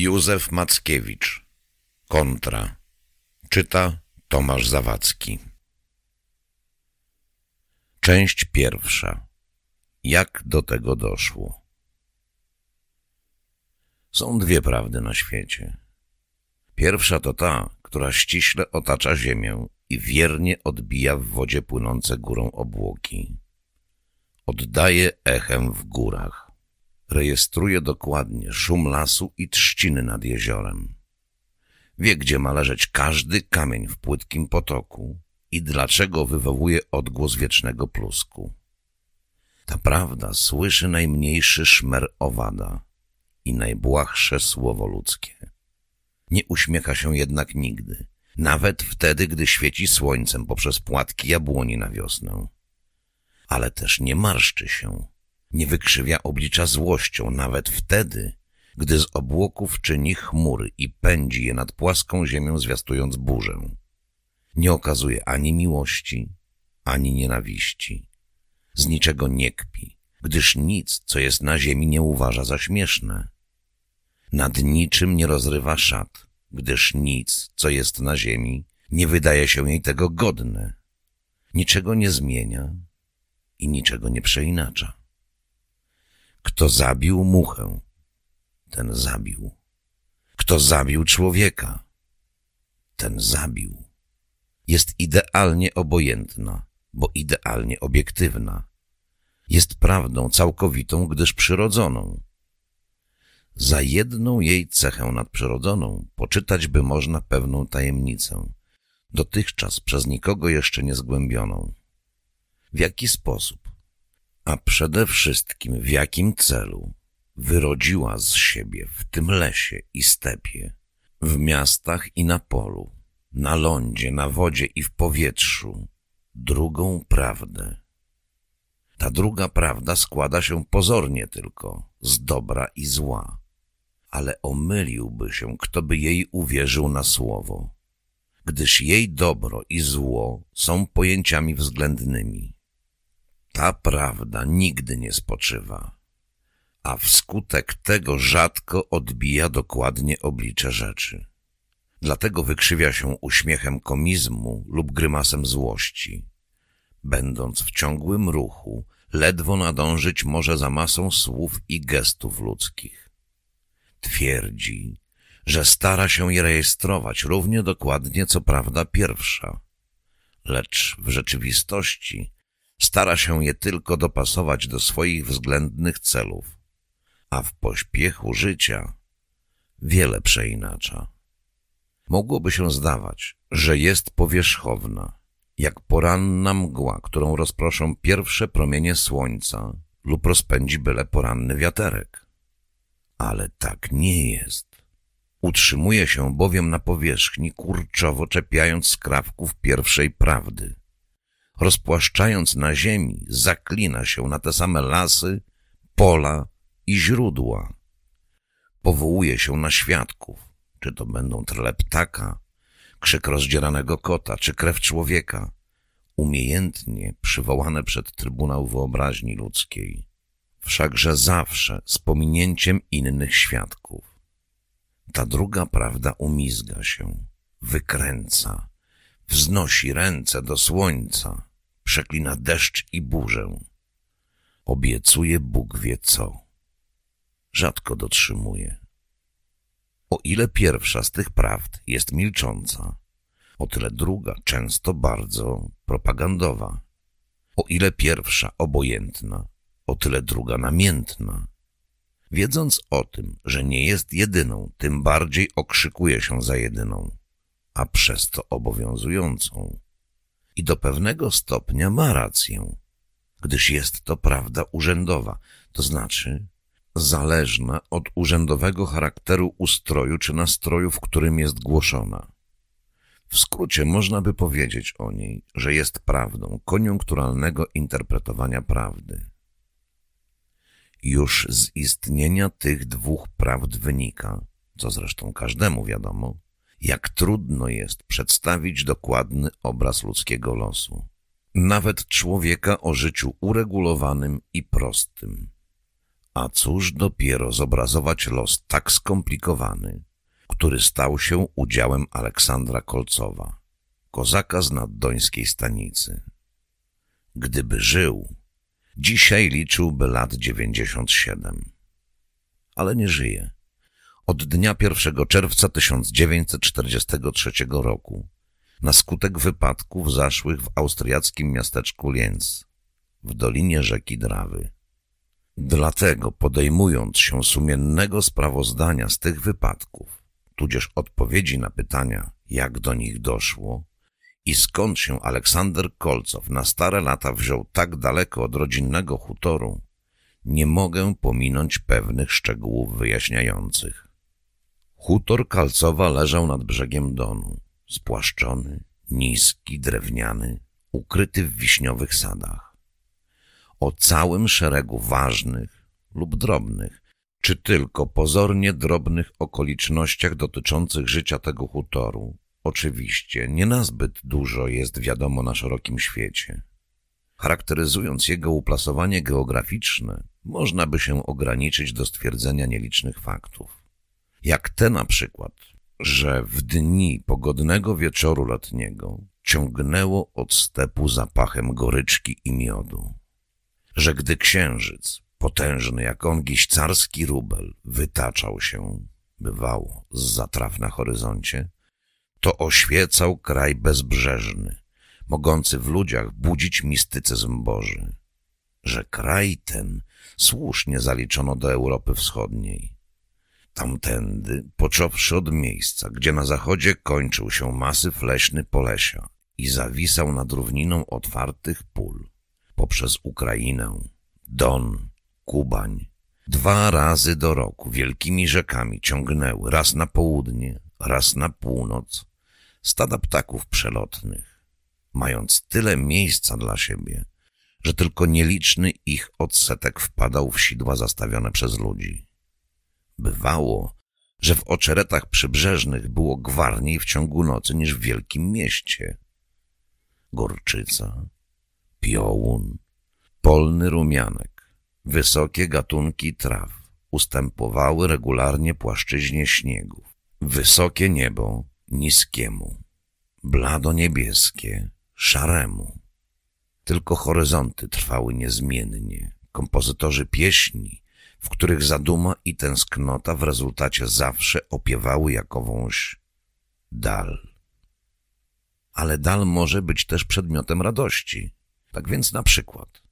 Józef Mackiewicz. Kontra. Czyta Tomasz Zawadzki. Część pierwsza. Jak do tego doszło? Są dwie prawdy na świecie. Pierwsza to ta, która ściśle otacza ziemię i wiernie odbija w wodzie płynące górą obłoki. Oddaje echem w górach Rejestruje dokładnie szum lasu i trzciny nad jeziorem. Wie, gdzie ma leżeć każdy kamień w płytkim potoku i dlaczego wywołuje odgłos wiecznego plusku. Ta prawda słyszy najmniejszy szmer owada i najbłahsze słowo ludzkie. Nie uśmiecha się jednak nigdy, nawet wtedy, gdy świeci słońcem poprzez płatki jabłoni na wiosnę. Ale też nie marszczy się, nie wykrzywia oblicza złością nawet wtedy, gdy z obłoków czyni chmury i pędzi je nad płaską ziemią zwiastując burzę. Nie okazuje ani miłości, ani nienawiści. Z niczego nie kpi, gdyż nic, co jest na ziemi, nie uważa za śmieszne. Nad niczym nie rozrywa szat, gdyż nic, co jest na ziemi, nie wydaje się jej tego godne. Niczego nie zmienia i niczego nie przeinacza. Kto zabił muchę, ten zabił. Kto zabił człowieka, ten zabił. Jest idealnie obojętna, bo idealnie obiektywna. Jest prawdą całkowitą, gdyż przyrodzoną. Za jedną jej cechę nadprzyrodzoną poczytać by można pewną tajemnicę, dotychczas przez nikogo jeszcze nie zgłębioną. W jaki sposób? a przede wszystkim w jakim celu wyrodziła z siebie w tym lesie i stepie, w miastach i na polu, na lądzie, na wodzie i w powietrzu, drugą prawdę. Ta druga prawda składa się pozornie tylko z dobra i zła, ale omyliłby się, kto by jej uwierzył na słowo, gdyż jej dobro i zło są pojęciami względnymi ta prawda nigdy nie spoczywa, a wskutek tego rzadko odbija dokładnie oblicze rzeczy. Dlatego wykrzywia się uśmiechem komizmu lub grymasem złości. Będąc w ciągłym ruchu, ledwo nadążyć może za masą słów i gestów ludzkich. Twierdzi, że stara się je rejestrować równie dokładnie co prawda pierwsza, lecz w rzeczywistości – Stara się je tylko dopasować do swoich względnych celów, a w pośpiechu życia wiele przeinacza. Mogłoby się zdawać, że jest powierzchowna, jak poranna mgła, którą rozproszą pierwsze promienie słońca lub rozpędzi byle poranny wiaterek. Ale tak nie jest. Utrzymuje się bowiem na powierzchni, kurczowo czepiając skrawków pierwszej prawdy – rozpłaszczając na ziemi, zaklina się na te same lasy, pola i źródła. Powołuje się na świadków, czy to będą trle ptaka, krzyk rozdzieranego kota, czy krew człowieka, umiejętnie przywołane przed Trybunał Wyobraźni Ludzkiej, wszakże zawsze z pominięciem innych świadków. Ta druga prawda umizga się, wykręca, wznosi ręce do słońca, przeklina deszcz i burzę. Obiecuje Bóg wie co. Rzadko dotrzymuje. O ile pierwsza z tych prawd jest milcząca, o tyle druga często bardzo propagandowa. O ile pierwsza obojętna, o tyle druga namiętna. Wiedząc o tym, że nie jest jedyną, tym bardziej okrzykuje się za jedyną, a przez to obowiązującą i do pewnego stopnia ma rację, gdyż jest to prawda urzędowa, to znaczy zależna od urzędowego charakteru ustroju czy nastroju, w którym jest głoszona. W skrócie można by powiedzieć o niej, że jest prawdą koniunkturalnego interpretowania prawdy. Już z istnienia tych dwóch prawd wynika, co zresztą każdemu wiadomo, jak trudno jest przedstawić dokładny obraz ludzkiego losu, nawet człowieka o życiu uregulowanym i prostym. A cóż dopiero zobrazować los tak skomplikowany, który stał się udziałem Aleksandra Kolcowa, kozaka z naddońskiej stanicy. Gdyby żył, dzisiaj liczyłby lat dziewięćdziesiąt siedem, Ale nie żyje od dnia 1 czerwca 1943 roku na skutek wypadków zaszłych w austriackim miasteczku Lienz w dolinie rzeki Drawy. Dlatego podejmując się sumiennego sprawozdania z tych wypadków, tudzież odpowiedzi na pytania, jak do nich doszło i skąd się Aleksander Kolcow na stare lata wziął tak daleko od rodzinnego hutoru, nie mogę pominąć pewnych szczegółów wyjaśniających. Hutor Kalcowa leżał nad brzegiem Donu, spłaszczony, niski, drewniany, ukryty w wiśniowych sadach. O całym szeregu ważnych lub drobnych, czy tylko pozornie drobnych okolicznościach dotyczących życia tego hutoru, oczywiście nie nazbyt dużo jest wiadomo na szerokim świecie. Charakteryzując jego uplasowanie geograficzne, można by się ograniczyć do stwierdzenia nielicznych faktów jak te na przykład, że w dni pogodnego wieczoru letniego ciągnęło od stepu zapachem goryczki i miodu, że gdy księżyc, potężny jak ongiś carski rubel, wytaczał się, bywało, z zatraw na horyzoncie, to oświecał kraj bezbrzeżny, mogący w ludziach budzić mistycyzm Boży, że kraj ten słusznie zaliczono do Europy Wschodniej, Tamtędy, począwszy od miejsca, gdzie na zachodzie kończył się masyw leśny Polesia i zawisał nad równiną otwartych pól, poprzez Ukrainę, Don, Kubań. Dwa razy do roku wielkimi rzekami ciągnęły, raz na południe, raz na północ, stada ptaków przelotnych, mając tyle miejsca dla siebie, że tylko nieliczny ich odsetek wpadał w sidła zastawione przez ludzi. Bywało, że w oczeretach przybrzeżnych było gwarniej w ciągu nocy niż w wielkim mieście. Gorczyca, piołun, polny rumianek, wysokie gatunki traw ustępowały regularnie płaszczyźnie śniegów. Wysokie niebo niskiemu, blado-niebieskie szaremu. Tylko horyzonty trwały niezmiennie. Kompozytorzy pieśni w których zaduma i tęsknota w rezultacie zawsze opiewały jakąś dal. Ale dal może być też przedmiotem radości. Tak więc na przykład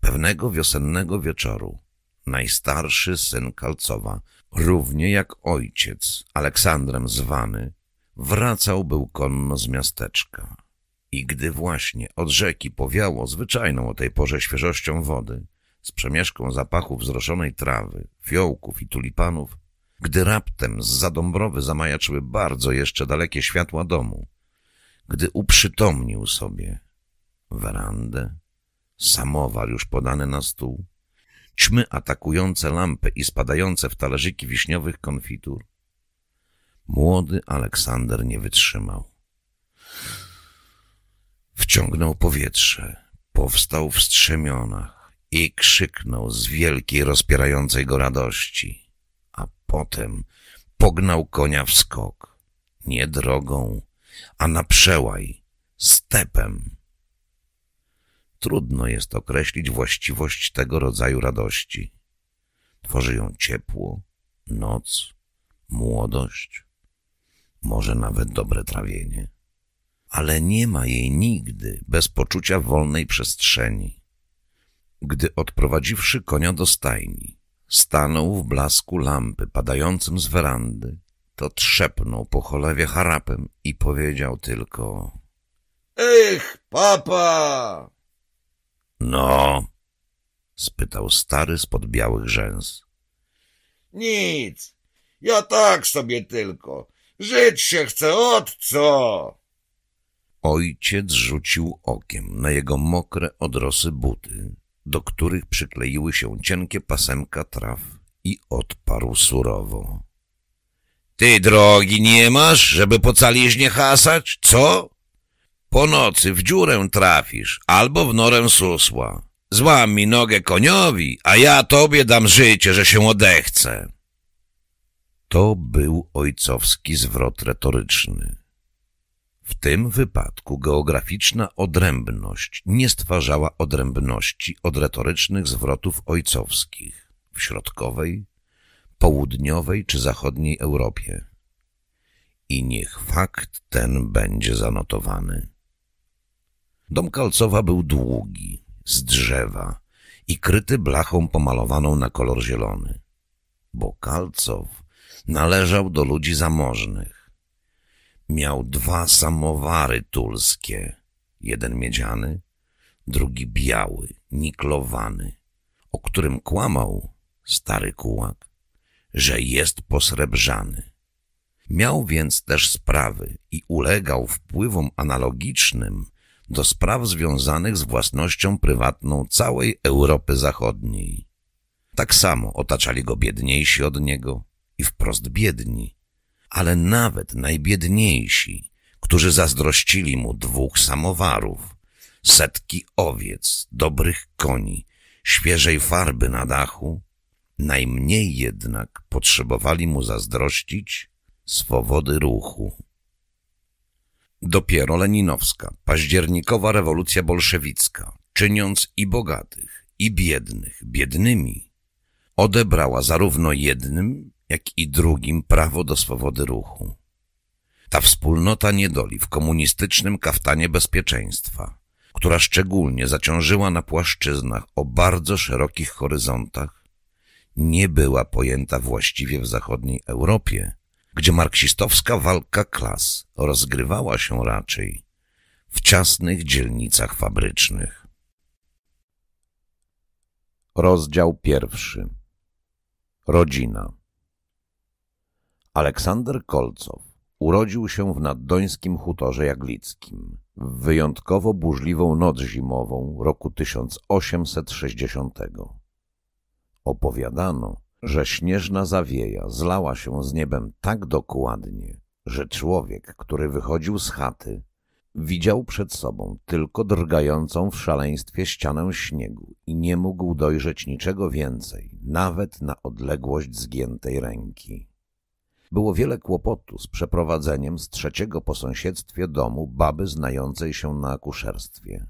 pewnego wiosennego wieczoru najstarszy syn Kalcowa, równie jak ojciec, Aleksandrem zwany, wracał był konno z miasteczka. I gdy właśnie od rzeki powiało zwyczajną o tej porze świeżością wody, z przemieszką zapachu wzroszonej trawy, fiołków i tulipanów, gdy raptem z zadąbrowy zamajaczyły bardzo jeszcze dalekie światła domu, gdy uprzytomnił sobie werandę, samowar już podany na stół, ćmy atakujące lampy i spadające w talerzyki wiśniowych konfitur. Młody Aleksander nie wytrzymał. Wciągnął powietrze, powstał w strzemionach, i krzyknął z wielkiej, rozpierającej go radości. A potem pognał konia w skok, nie drogą, a na przełaj, stepem. Trudno jest określić właściwość tego rodzaju radości. Tworzy ją ciepło, noc, młodość, może nawet dobre trawienie. Ale nie ma jej nigdy bez poczucia wolnej przestrzeni gdy odprowadziwszy konia do stajni, stanął w blasku lampy padającym z werandy, to trzepnął po cholewie harapem i powiedział tylko — Ech, papa! — No? — spytał stary spod białych rzęs. — Nic, ja tak sobie tylko. Żyć się chcę, od co? Ojciec rzucił okiem na jego mokre odrosy buty, do których przykleiły się cienkie pasemka traw i odparł surowo. Ty drogi nie masz, żeby po caliźnie hasać, co? Po nocy w dziurę trafisz albo w norę susła. Złam mi nogę koniowi, a ja tobie dam życie, że się odechcę. To był ojcowski zwrot retoryczny. W tym wypadku geograficzna odrębność nie stwarzała odrębności od retorycznych zwrotów ojcowskich w środkowej, południowej czy zachodniej Europie. I niech fakt ten będzie zanotowany. Dom Kalcowa był długi, z drzewa i kryty blachą pomalowaną na kolor zielony, bo Kalcow należał do ludzi zamożnych miał dwa samowary tulskie, jeden miedziany, drugi biały, niklowany, o którym kłamał stary kułak, że jest posrebrzany. Miał więc też sprawy i ulegał wpływom analogicznym do spraw związanych z własnością prywatną całej Europy Zachodniej. Tak samo otaczali go biedniejsi od niego i wprost biedni, ale nawet najbiedniejsi, którzy zazdrościli mu dwóch samowarów, setki owiec, dobrych koni, świeżej farby na dachu, najmniej jednak potrzebowali mu zazdrościć swobody ruchu. Dopiero Leninowska, październikowa rewolucja bolszewicka, czyniąc i bogatych, i biednych biednymi, odebrała zarówno jednym, jak i drugim prawo do swobody ruchu. Ta wspólnota niedoli w komunistycznym kaftanie bezpieczeństwa, która szczególnie zaciążyła na płaszczyznach o bardzo szerokich horyzontach, nie była pojęta właściwie w zachodniej Europie, gdzie marksistowska walka klas rozgrywała się raczej w ciasnych dzielnicach fabrycznych. Rozdział pierwszy Rodzina Aleksander Kolcow urodził się w naddońskim Hutorze Jaglickim w wyjątkowo burzliwą noc zimową roku 1860. Opowiadano, że śnieżna zawieja zlała się z niebem tak dokładnie, że człowiek, który wychodził z chaty, widział przed sobą tylko drgającą w szaleństwie ścianę śniegu i nie mógł dojrzeć niczego więcej, nawet na odległość zgiętej ręki. Było wiele kłopotu z przeprowadzeniem z trzeciego po sąsiedztwie domu baby znającej się na akuszerstwie.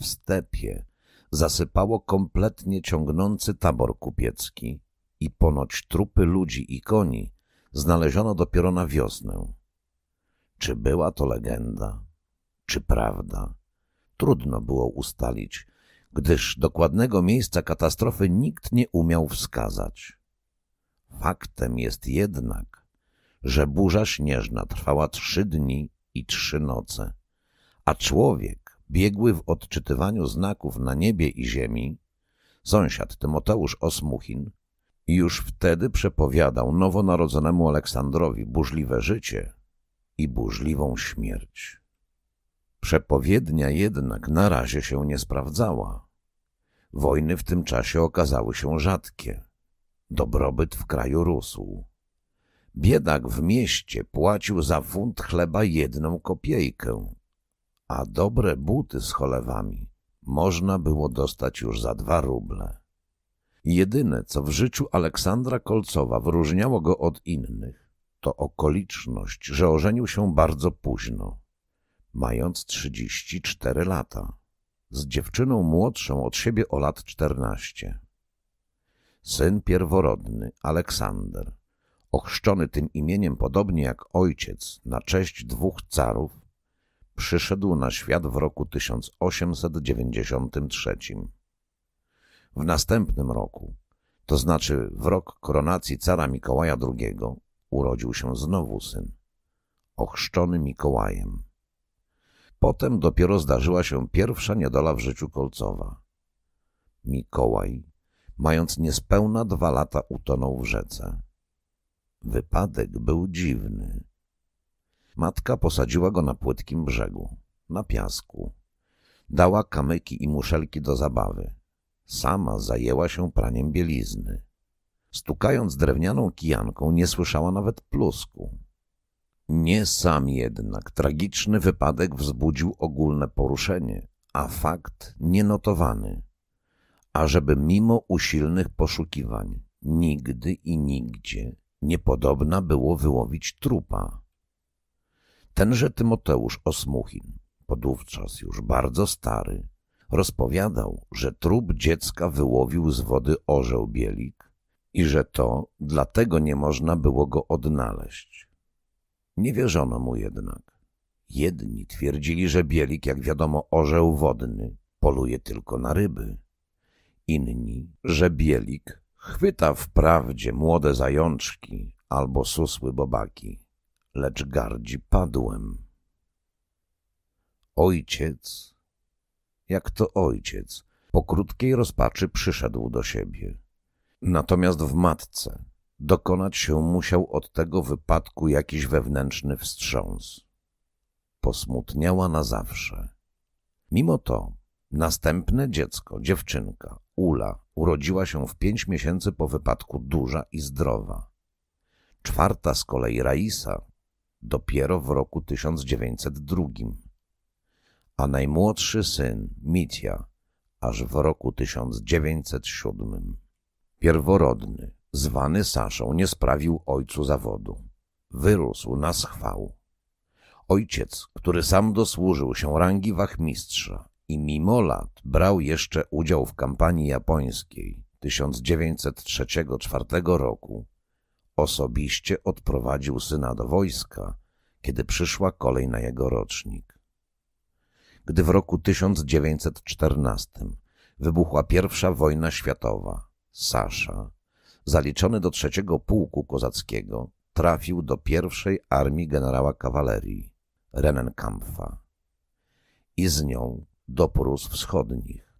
W stepie zasypało kompletnie ciągnący tabor kupiecki i ponoć trupy ludzi i koni znaleziono dopiero na wiosnę. Czy była to legenda, czy prawda? Trudno było ustalić, gdyż dokładnego miejsca katastrofy nikt nie umiał wskazać. Faktem jest jednak, że burza śnieżna trwała trzy dni i trzy noce, a człowiek, biegły w odczytywaniu znaków na niebie i ziemi, sąsiad Tymoteusz Osmuchin, już wtedy przepowiadał nowonarodzonemu Aleksandrowi burzliwe życie i burzliwą śmierć. Przepowiednia jednak na razie się nie sprawdzała. Wojny w tym czasie okazały się rzadkie. Dobrobyt w kraju rósł. Biedak w mieście płacił za funt chleba jedną kopiejkę, a dobre buty z cholewami można było dostać już za dwa ruble. Jedyne, co w życiu Aleksandra Kolcowa wyróżniało go od innych, to okoliczność, że ożenił się bardzo późno, mając 34 lata, z dziewczyną młodszą od siebie o lat 14 syn pierworodny Aleksander, ochrzczony tym imieniem podobnie jak ojciec na cześć dwóch carów, przyszedł na świat w roku 1893. W następnym roku, to znaczy w rok koronacji cara Mikołaja II, urodził się znowu syn, ochrzczony Mikołajem. Potem dopiero zdarzyła się pierwsza niedola w życiu Kolcowa. Mikołaj mając niespełna dwa lata utonął w rzece. Wypadek był dziwny. Matka posadziła go na płytkim brzegu, na piasku. Dała kamyki i muszelki do zabawy. Sama zajęła się praniem bielizny. Stukając drewnianą kijanką, nie słyszała nawet plusku. Nie sam jednak tragiczny wypadek wzbudził ogólne poruszenie, a fakt nienotowany – ażeby mimo usilnych poszukiwań nigdy i nigdzie niepodobna było wyłowić trupa. Tenże Tymoteusz Osmuchin, podówczas już bardzo stary, rozpowiadał, że trup dziecka wyłowił z wody orzeł bielik i że to dlatego nie można było go odnaleźć. Nie wierzono mu jednak. Jedni twierdzili, że bielik, jak wiadomo, orzeł wodny, poluje tylko na ryby Inni, że bielik chwyta wprawdzie młode zajączki albo susły bobaki, lecz gardzi padłem. Ojciec, jak to ojciec, po krótkiej rozpaczy przyszedł do siebie. Natomiast w matce dokonać się musiał od tego wypadku jakiś wewnętrzny wstrząs. Posmutniała na zawsze. Mimo to Następne dziecko, dziewczynka, Ula, urodziła się w pięć miesięcy po wypadku duża i zdrowa. Czwarta z kolei Raisa dopiero w roku 1902. A najmłodszy syn, Mitia, aż w roku 1907. Pierworodny, zwany Saszą, nie sprawił ojcu zawodu. Wyrósł na schwał. Ojciec, który sam dosłużył się rangi wachmistrza i mimo lat brał jeszcze udział w kampanii japońskiej 1903-1904 roku. Osobiście odprowadził syna do wojska, kiedy przyszła kolej na jego rocznik. Gdy w roku 1914 wybuchła pierwsza wojna światowa, Sasza, zaliczony do trzeciego pułku kozackiego, trafił do pierwszej armii generała kawalerii, Renenkampfa. I z nią do Prus Wschodnich.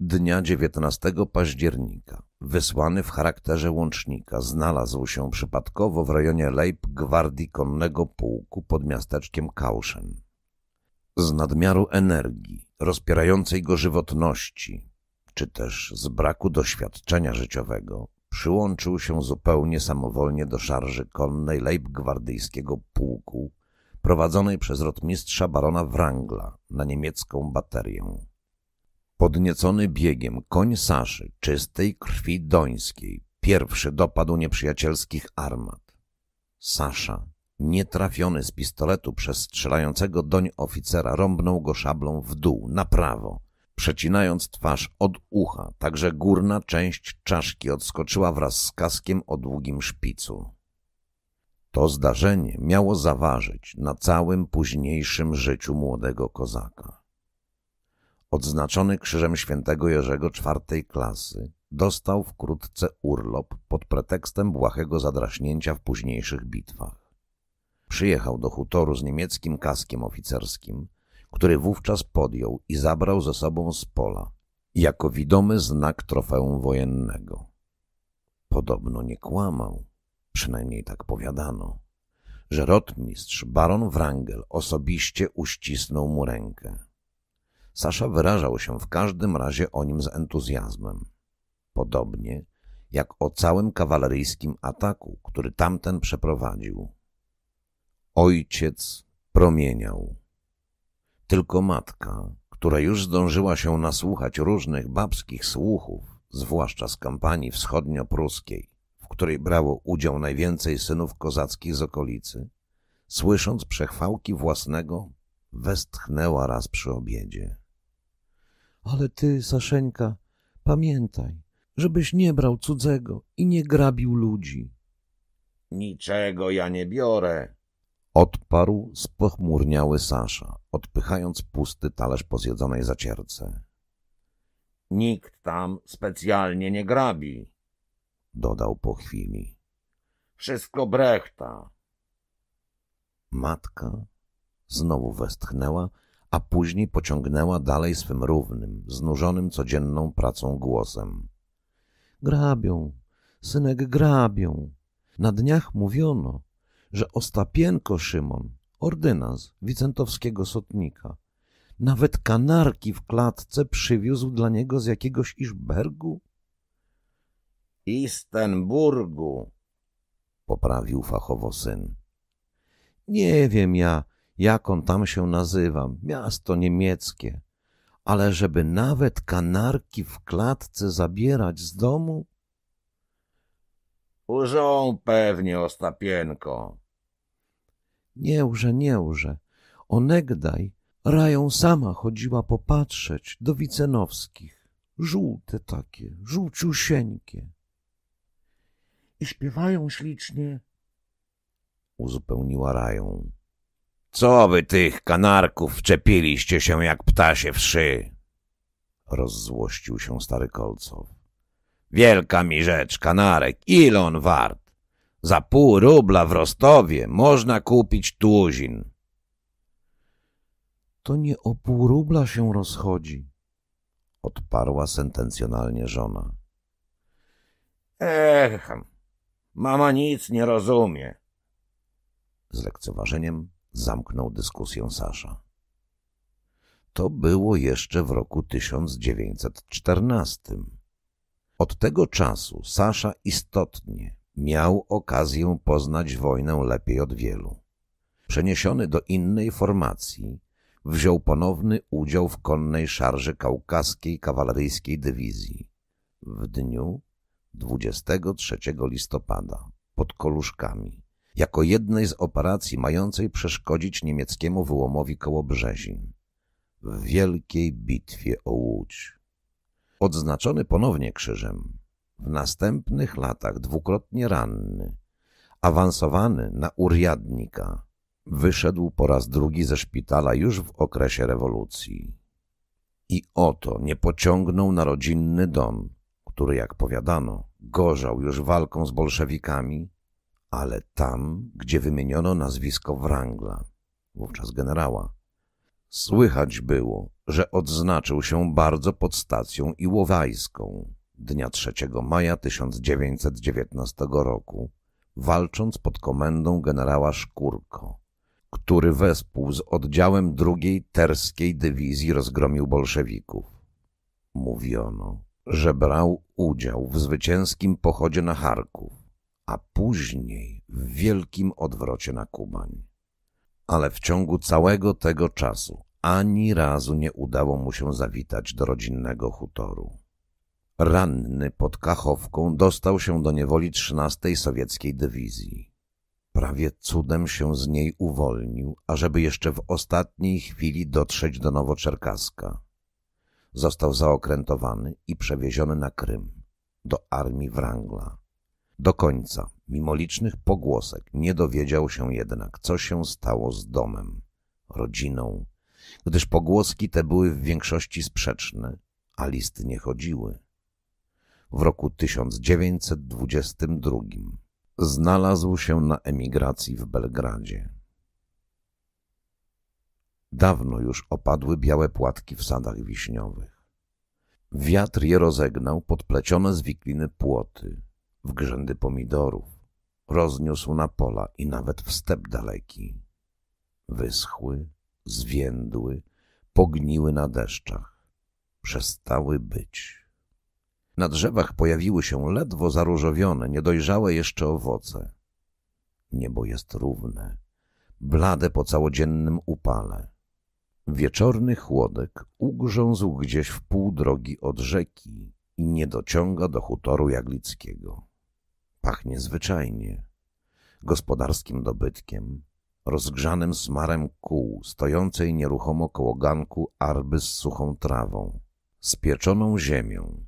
Dnia 19 października wysłany w charakterze łącznika znalazł się przypadkowo w rejonie Lejp Gwardii Konnego Pułku pod miasteczkiem Kauszyn. Z nadmiaru energii, rozpierającej go żywotności, czy też z braku doświadczenia życiowego, przyłączył się zupełnie samowolnie do szarży konnej Lejp Gwardyjskiego Pułku prowadzonej przez rotmistrza barona Wrangla na niemiecką baterię. Podniecony biegiem koń Saszy, czystej krwi dońskiej, pierwszy dopadł nieprzyjacielskich armat. Sasza, nietrafiony z pistoletu przez strzelającego doń oficera, rąbnął go szablą w dół, na prawo, przecinając twarz od ucha, tak że górna część czaszki odskoczyła wraz z kaskiem o długim szpicu. To zdarzenie miało zaważyć na całym późniejszym życiu młodego kozaka. Odznaczony krzyżem świętego Jerzego czwartej klasy, dostał wkrótce urlop pod pretekstem błahego zadraśnięcia w późniejszych bitwach. Przyjechał do Hutoru z niemieckim kaskiem oficerskim, który wówczas podjął i zabrał ze sobą z pola, jako widomy znak trofeum wojennego. Podobno nie kłamał przynajmniej tak powiadano, że rotmistrz baron Wrangel osobiście uścisnął mu rękę. Sasza wyrażał się w każdym razie o nim z entuzjazmem. Podobnie jak o całym kawaleryjskim ataku, który tamten przeprowadził. Ojciec promieniał. Tylko matka, która już zdążyła się nasłuchać różnych babskich słuchów, zwłaszcza z kampanii wschodnio-pruskiej, w której brało udział najwięcej synów kozackich z okolicy, słysząc przechwałki własnego, westchnęła raz przy obiedzie. Ale ty, Saszeńka, pamiętaj, żebyś nie brał cudzego i nie grabił ludzi. Niczego ja nie biorę. Odparł spochmurniały Sasza, odpychając pusty talerz po zjedzonej zacierce. Nikt tam specjalnie nie grabi dodał po chwili. Wszystko brechta. Matka znowu westchnęła, a później pociągnęła dalej swym równym, znużonym codzienną pracą głosem. Grabią, synek grabią. Na dniach mówiono, że Ostapienko Szymon, ordynans Wicentowskiego Sotnika, nawet kanarki w klatce przywiózł dla niego z jakiegoś Iszbergu? Istenburgu, poprawił fachowo syn. Nie wiem ja, jak on tam się nazywa, miasto niemieckie, ale żeby nawet kanarki w klatce zabierać z domu? Użą pewnie, Ostapienko. nie niełże, onegdaj Rają sama chodziła popatrzeć do Wicenowskich. Żółte takie, żółciusieńkie i śpiewają ślicznie. Uzupełniła rają. Co wy tych kanarków wczepiliście się jak ptasie wszy? Rozzłościł się stary Kolcow. Wielka mi rzecz, kanarek, ile on wart? Za pół rubla w Rostowie można kupić tuzin. To nie o pół rubla się rozchodzi, odparła sentencjonalnie żona. Ech, Mama nic nie rozumie. Z lekceważeniem zamknął dyskusję Sasza. To było jeszcze w roku 1914. Od tego czasu Sasza istotnie miał okazję poznać wojnę lepiej od wielu. Przeniesiony do innej formacji, wziął ponowny udział w konnej szarży kaukaskiej kawaleryjskiej dywizji. W dniu 23 listopada pod Koluszkami jako jednej z operacji mającej przeszkodzić niemieckiemu wyłomowi koło Brzezin w wielkiej bitwie o Łódź. Odznaczony ponownie krzyżem, w następnych latach dwukrotnie ranny, awansowany na uriadnika, wyszedł po raz drugi ze szpitala już w okresie rewolucji. I oto nie pociągnął na rodzinny dom, który, jak powiadano, gorzał już walką z bolszewikami, ale tam, gdzie wymieniono nazwisko Wrangla, wówczas generała. Słychać było, że odznaczył się bardzo pod stacją Iłowajską dnia 3 maja 1919 roku, walcząc pod komendą generała Szkurko, który wespół z oddziałem drugiej terskiej dywizji rozgromił bolszewików. Mówiono, że brał udział w zwycięskim pochodzie na Charków, a później w wielkim odwrocie na Kubań. Ale w ciągu całego tego czasu ani razu nie udało mu się zawitać do rodzinnego hutoru. Ranny pod Kachowką dostał się do niewoli 13. sowieckiej dywizji. Prawie cudem się z niej uwolnił, ażeby jeszcze w ostatniej chwili dotrzeć do Nowoczerkaska – Został zaokrętowany i przewieziony na Krym, do armii Wrangla. Do końca, mimo licznych pogłosek, nie dowiedział się jednak, co się stało z domem, rodziną, gdyż pogłoski te były w większości sprzeczne, a listy nie chodziły. W roku 1922 znalazł się na emigracji w Belgradzie. Dawno już opadły białe płatki w sadach wiśniowych. Wiatr je rozegnał podplecione z wikliny płoty, w grzędy pomidorów. Rozniósł na pola i nawet w step daleki. Wyschły, zwiędły, pogniły na deszczach. Przestały być. Na drzewach pojawiły się ledwo zaróżowione, niedojrzałe jeszcze owoce. Niebo jest równe, blade po całodziennym upale. Wieczorny chłodek ugrzązł gdzieś w pół drogi od rzeki i nie dociąga do hutoru jaglickiego. Pachnie zwyczajnie, gospodarskim dobytkiem, rozgrzanym smarem kół, stojącej nieruchomo koło ganku arby z suchą trawą, spieczoną ziemią.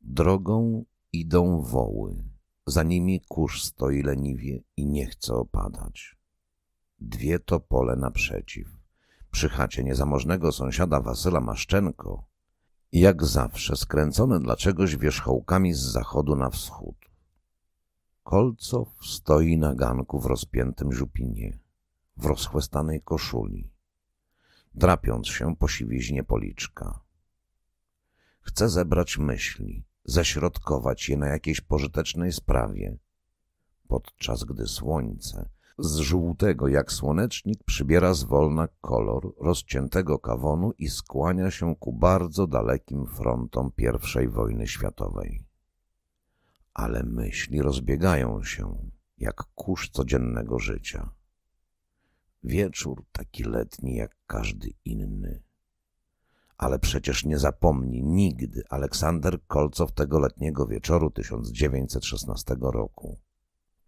Drogą idą woły, za nimi kurz stoi leniwie i nie chce opadać. Dwie to pole naprzeciw przy chacie niezamożnego sąsiada Wasyla Maszczenko, jak zawsze skręcone dla czegoś wierzchołkami z zachodu na wschód. Kolcow stoi na ganku w rozpiętym żupinie, w rozchłestanej koszuli, drapiąc się po siwiźnie policzka. Chce zebrać myśli, zaśrodkować je na jakiejś pożytecznej sprawie, podczas gdy słońce z żółtego jak słonecznik przybiera zwolna kolor rozciętego kawonu i skłania się ku bardzo dalekim frontom I wojny światowej. Ale myśli rozbiegają się, jak kurz codziennego życia. Wieczór taki letni jak każdy inny. Ale przecież nie zapomni nigdy Aleksander Kolcow tego letniego wieczoru 1916 roku.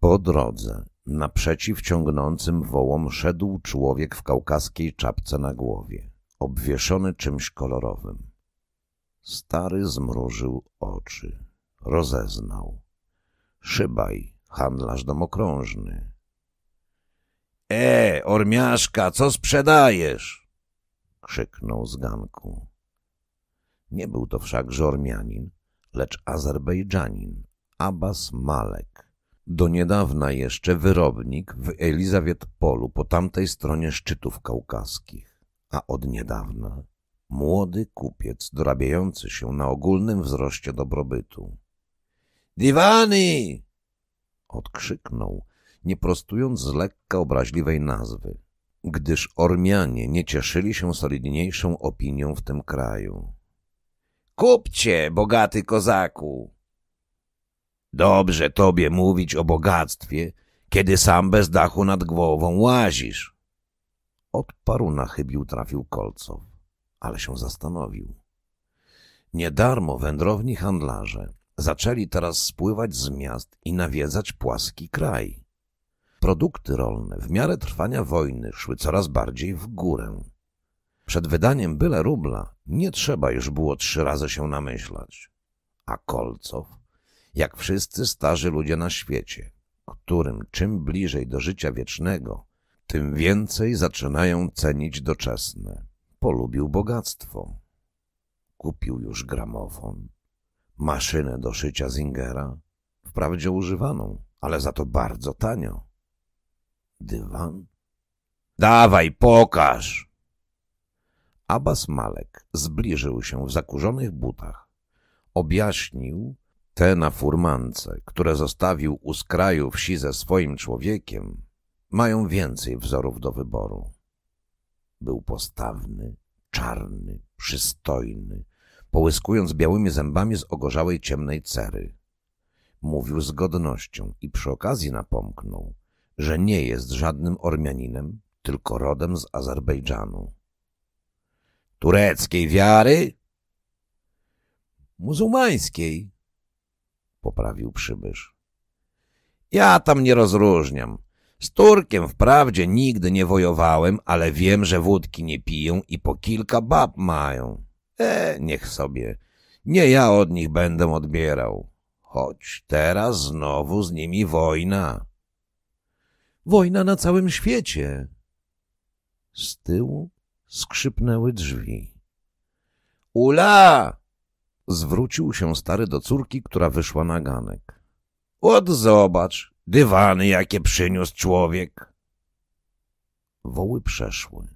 Po drodze Naprzeciw ciągnącym wołom szedł człowiek w kaukaskiej czapce na głowie, obwieszony czymś kolorowym. Stary zmrużył oczy. Rozeznał. Szybaj, handlarz domokrążny. E, ormiaszka, co sprzedajesz? krzyknął z ganku. Nie był to wszakże Ormianin, lecz Azerbejdżanin, Abbas Malek do niedawna jeszcze wyrobnik w Elizawetpolu po tamtej stronie szczytów kaukaskich, a od niedawna młody kupiec dorabiający się na ogólnym wzroście dobrobytu. Diwany! odkrzyknął, nie prostując z lekka obraźliwej nazwy, gdyż Ormianie nie cieszyli się solidniejszą opinią w tym kraju. Kupcie, bogaty kozaku! Dobrze tobie mówić o bogactwie, kiedy sam bez dachu nad głową łazisz. Odparł na chybił trafił Kolcow, ale się zastanowił. Niedarmo wędrowni handlarze zaczęli teraz spływać z miast i nawiedzać płaski kraj. Produkty rolne w miarę trwania wojny szły coraz bardziej w górę. Przed wydaniem byle rubla nie trzeba już było trzy razy się namyślać. A Kolcow jak wszyscy starzy ludzie na świecie, którym czym bliżej do życia wiecznego, tym więcej zaczynają cenić doczesne. Polubił bogactwo. Kupił już gramofon, maszynę do szycia Zingera, wprawdzie używaną, ale za to bardzo tanio. Dywan? Dawaj, pokaż! Abbas Malek zbliżył się w zakurzonych butach. Objaśnił, te na furmance, które zostawił u skraju wsi ze swoim człowiekiem, mają więcej wzorów do wyboru. Był postawny, czarny, przystojny, połyskując białymi zębami z ogorzałej ciemnej cery. Mówił z godnością i przy okazji napomknął, że nie jest żadnym Ormianinem, tylko rodem z Azerbejdżanu. Tureckiej wiary? Muzułmańskiej, poprawił przybysz. Ja tam nie rozróżniam. Z Turkiem wprawdzie nigdy nie wojowałem, ale wiem, że wódki nie piją i po kilka bab mają. E, niech sobie. Nie ja od nich będę odbierał. Choć teraz znowu z nimi wojna. Wojna na całym świecie. Z tyłu skrzypnęły drzwi. Ula! Zwrócił się stary do córki, która wyszła na ganek. Od zobacz, dywany jakie przyniósł człowiek. Woły przeszły.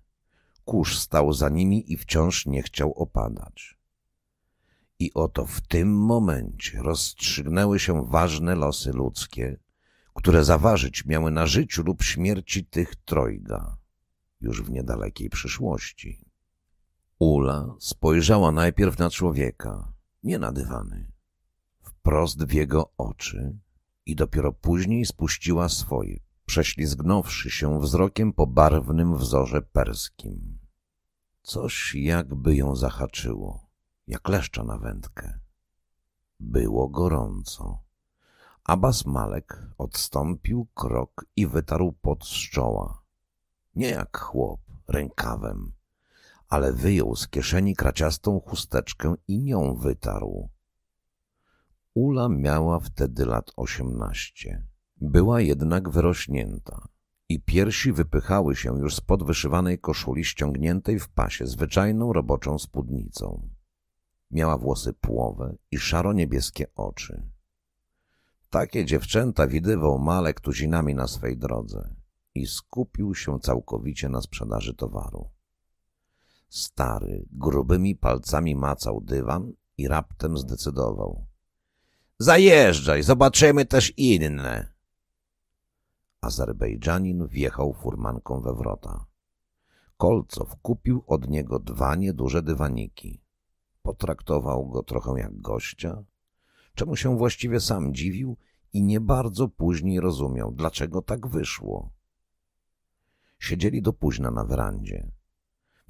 Kurz stał za nimi i wciąż nie chciał opadać. I oto w tym momencie rozstrzygnęły się ważne losy ludzkie, które zaważyć miały na życiu lub śmierci tych trojga, już w niedalekiej przyszłości. Ula spojrzała najpierw na człowieka, nie na dywany, wprost w jego oczy i dopiero później spuściła swoje, prześlizgnąwszy się wzrokiem po barwnym wzorze perskim. Coś jakby ją zahaczyło, jak leszcza na wędkę. Było gorąco. Abbas Malek odstąpił krok i wytarł pot z czoła. Nie jak chłop, rękawem, ale wyjął z kieszeni kraciastą chusteczkę i nią wytarł. Ula miała wtedy lat osiemnaście. Była jednak wyrośnięta i piersi wypychały się już z podwyszywanej koszuli ściągniętej w pasie zwyczajną roboczą spódnicą. Miała włosy płowe i szaro-niebieskie oczy. Takie dziewczęta widywał Malek tuzinami na swej drodze i skupił się całkowicie na sprzedaży towaru. Stary grubymi palcami macał dywan i raptem zdecydował. Zajeżdżaj, zobaczymy też inne. Azerbejdżanin wjechał furmanką we wrota. Kolcow kupił od niego dwa nieduże dywaniki. Potraktował go trochę jak gościa, czemu się właściwie sam dziwił i nie bardzo później rozumiał, dlaczego tak wyszło. Siedzieli do późna na werandzie.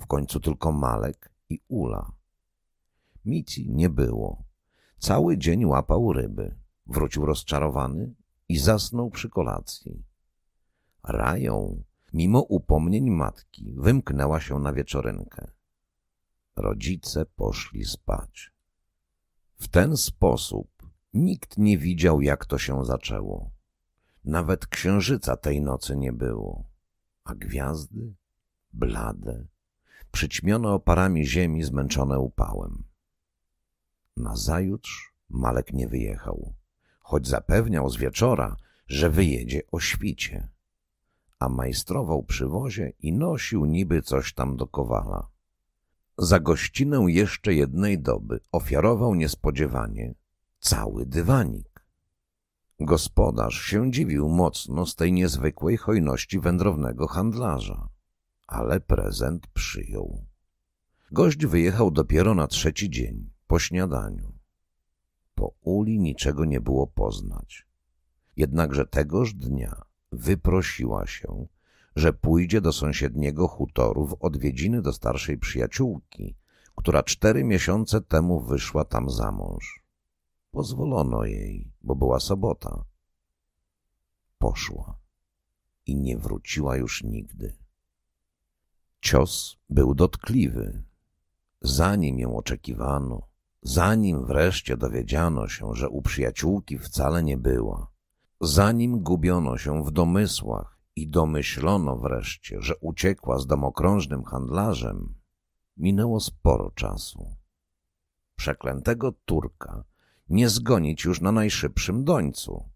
W końcu tylko Malek i Ula. Mici nie było. Cały dzień łapał ryby. Wrócił rozczarowany i zasnął przy kolacji. Rają, mimo upomnień matki, wymknęła się na wieczorynkę. Rodzice poszli spać. W ten sposób nikt nie widział, jak to się zaczęło. Nawet księżyca tej nocy nie było, a gwiazdy blade przyćmione oparami ziemi zmęczone upałem. Nazajutrz Malek nie wyjechał, choć zapewniał z wieczora, że wyjedzie o świcie, a majstrował przy wozie i nosił niby coś tam do kowala. Za gościnę jeszcze jednej doby ofiarował niespodziewanie cały dywanik. Gospodarz się dziwił mocno z tej niezwykłej hojności wędrownego handlarza ale prezent przyjął. Gość wyjechał dopiero na trzeci dzień, po śniadaniu. Po uli niczego nie było poznać. Jednakże tegoż dnia wyprosiła się, że pójdzie do sąsiedniego hutoru w odwiedziny do starszej przyjaciółki, która cztery miesiące temu wyszła tam za mąż. Pozwolono jej, bo była sobota. Poszła i nie wróciła już nigdy. Cios był dotkliwy. Zanim ją oczekiwano, zanim wreszcie dowiedziano się, że u przyjaciółki wcale nie była, zanim gubiono się w domysłach i domyślono wreszcie, że uciekła z domokrążnym handlarzem, minęło sporo czasu. Przeklętego Turka nie zgonić już na najszybszym dońcu.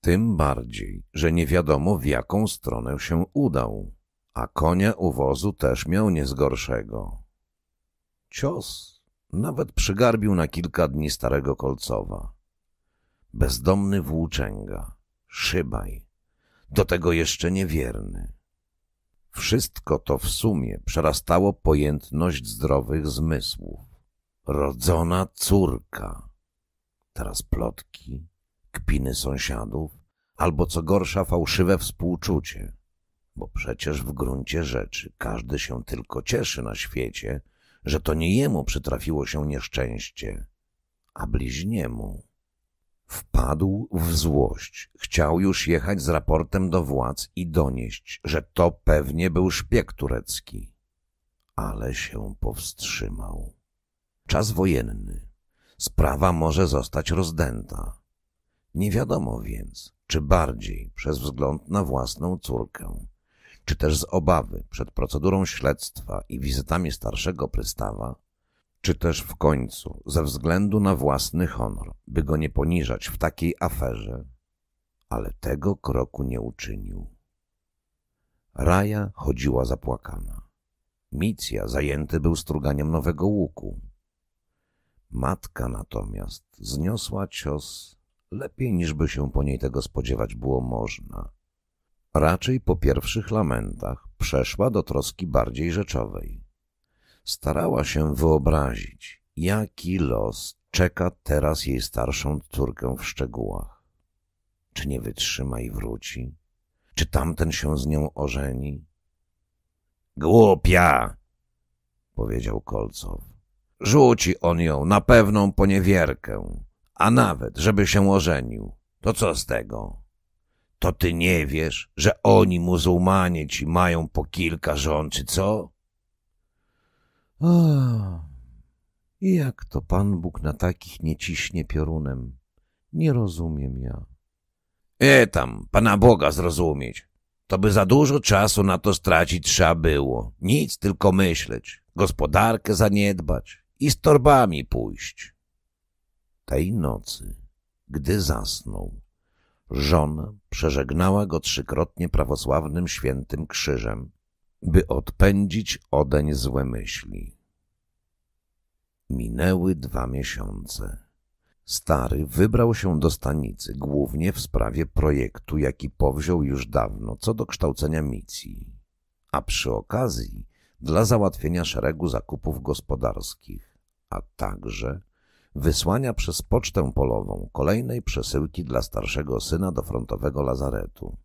Tym bardziej, że nie wiadomo w jaką stronę się udał a konia u wozu też miał nie z gorszego. Cios nawet przygarbił na kilka dni starego Kolcowa. Bezdomny włóczęga, szybaj, do tego jeszcze niewierny. Wszystko to w sumie przerastało pojętność zdrowych zmysłów. Rodzona córka. Teraz plotki, kpiny sąsiadów, albo co gorsza fałszywe współczucie bo przecież w gruncie rzeczy każdy się tylko cieszy na świecie, że to nie jemu przytrafiło się nieszczęście, a bliźniemu. Wpadł w złość, chciał już jechać z raportem do władz i donieść, że to pewnie był szpieg turecki. Ale się powstrzymał. Czas wojenny. Sprawa może zostać rozdęta. Nie wiadomo więc, czy bardziej przez wzgląd na własną córkę, czy też z obawy przed procedurą śledztwa i wizytami starszego prystawa, czy też w końcu ze względu na własny honor, by go nie poniżać w takiej aferze, ale tego kroku nie uczynił. Raja chodziła zapłakana. Micja zajęty był struganiem nowego łuku. Matka natomiast zniosła cios lepiej niż by się po niej tego spodziewać było można – Raczej po pierwszych lamentach przeszła do troski bardziej rzeczowej. Starała się wyobrazić, jaki los czeka teraz jej starszą córkę w szczegółach. Czy nie wytrzyma i wróci? Czy tamten się z nią ożeni? Głupia! powiedział Kolcow. Rzuci on ją na pewną poniewierkę, a nawet, żeby się ożenił. To co z tego? To ty nie wiesz, że oni, muzułmanie ci, mają po kilka żon, czy co? O, jak to Pan Bóg na takich nie ciśnie piorunem? Nie rozumiem ja. E tam, Pana Boga zrozumieć. To by za dużo czasu na to stracić trzeba było. Nic, tylko myśleć, gospodarkę zaniedbać i z torbami pójść. Tej nocy, gdy zasnął, żona przeżegnała go trzykrotnie prawosławnym świętym krzyżem, by odpędzić odeń złe myśli. Minęły dwa miesiące. Stary wybrał się do stanicy, głównie w sprawie projektu, jaki powziął już dawno, co do kształcenia micji, a przy okazji dla załatwienia szeregu zakupów gospodarskich, a także wysłania przez pocztę polową kolejnej przesyłki dla starszego syna do frontowego lazaretu.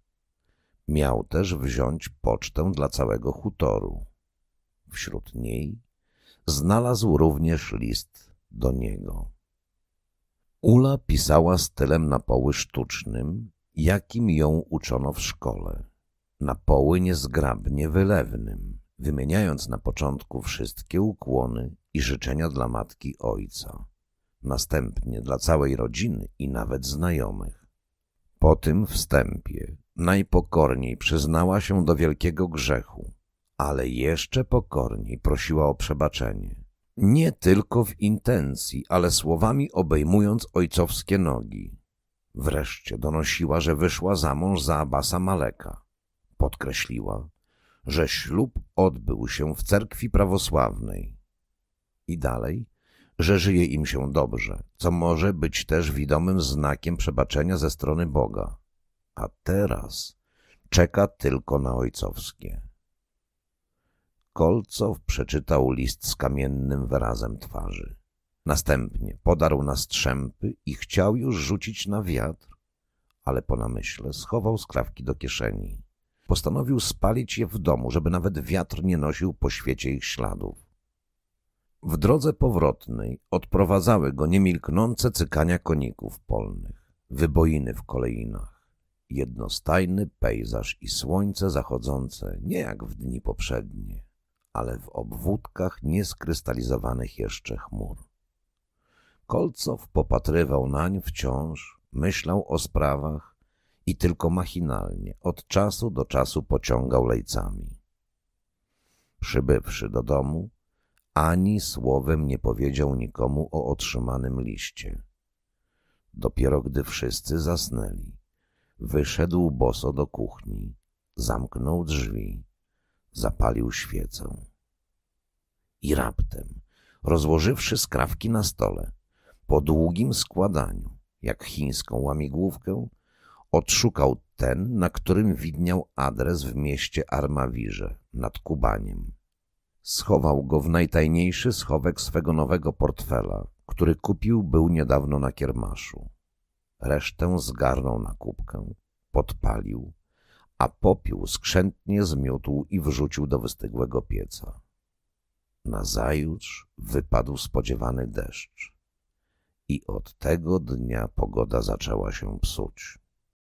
Miał też wziąć pocztę dla całego hutoru. Wśród niej znalazł również list do niego. Ula pisała stylem na poły sztucznym, jakim ją uczono w szkole. Na poły niezgrabnie wylewnym, wymieniając na początku wszystkie ukłony i życzenia dla matki ojca następnie dla całej rodziny i nawet znajomych. Po tym wstępie najpokorniej przyznała się do wielkiego grzechu, ale jeszcze pokorniej prosiła o przebaczenie. Nie tylko w intencji, ale słowami obejmując ojcowskie nogi. Wreszcie donosiła, że wyszła za mąż za Abasa Maleka. Podkreśliła, że ślub odbył się w cerkwi prawosławnej. I dalej – że żyje im się dobrze, co może być też widomym znakiem przebaczenia ze strony Boga. A teraz czeka tylko na ojcowskie. Kolcow przeczytał list z kamiennym wyrazem twarzy. Następnie podarł na strzępy i chciał już rzucić na wiatr, ale po namyśle schował skrawki do kieszeni. Postanowił spalić je w domu, żeby nawet wiatr nie nosił po świecie ich śladów. W drodze powrotnej odprowadzały go niemilknące cykania koników polnych, wyboiny w kolejnach, jednostajny pejzaż i słońce zachodzące nie jak w dni poprzednie, ale w obwódkach nieskrystalizowanych jeszcze chmur. Kolcow popatrywał nań wciąż, myślał o sprawach i tylko machinalnie od czasu do czasu pociągał lejcami. Przybywszy do domu, ani słowem nie powiedział nikomu o otrzymanym liście. Dopiero gdy wszyscy zasnęli, wyszedł boso do kuchni, zamknął drzwi, zapalił świecę. I raptem, rozłożywszy skrawki na stole, po długim składaniu, jak chińską łamigłówkę, odszukał ten, na którym widniał adres w mieście Armawirze nad Kubaniem Schował go w najtajniejszy schowek swego nowego portfela, który kupił był niedawno na kiermaszu. Resztę zgarnął na kubkę, podpalił, a popiół skrzętnie zmiótł i wrzucił do wystygłego pieca. Nazajutrz wypadł spodziewany deszcz i od tego dnia pogoda zaczęła się psuć.